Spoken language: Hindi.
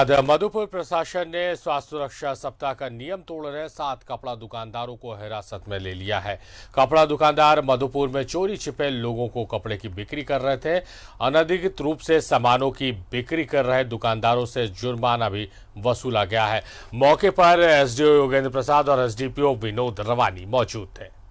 मधुपुर प्रशासन ने स्वास्थ्य सुरक्षा सप्ताह का नियम तोड़ रहे सात कपड़ा दुकानदारों को हिरासत में ले लिया है कपड़ा दुकानदार मधुपुर में चोरी छिपे लोगों को कपड़े की बिक्री कर रहे थे अनधिकृत रूप से सामानों की बिक्री कर रहे दुकानदारों से जुर्माना भी वसूला गया है मौके पर एसडीओ योगेंद्र प्रसाद और एसडीपीओ विनोद रवानी मौजूद थे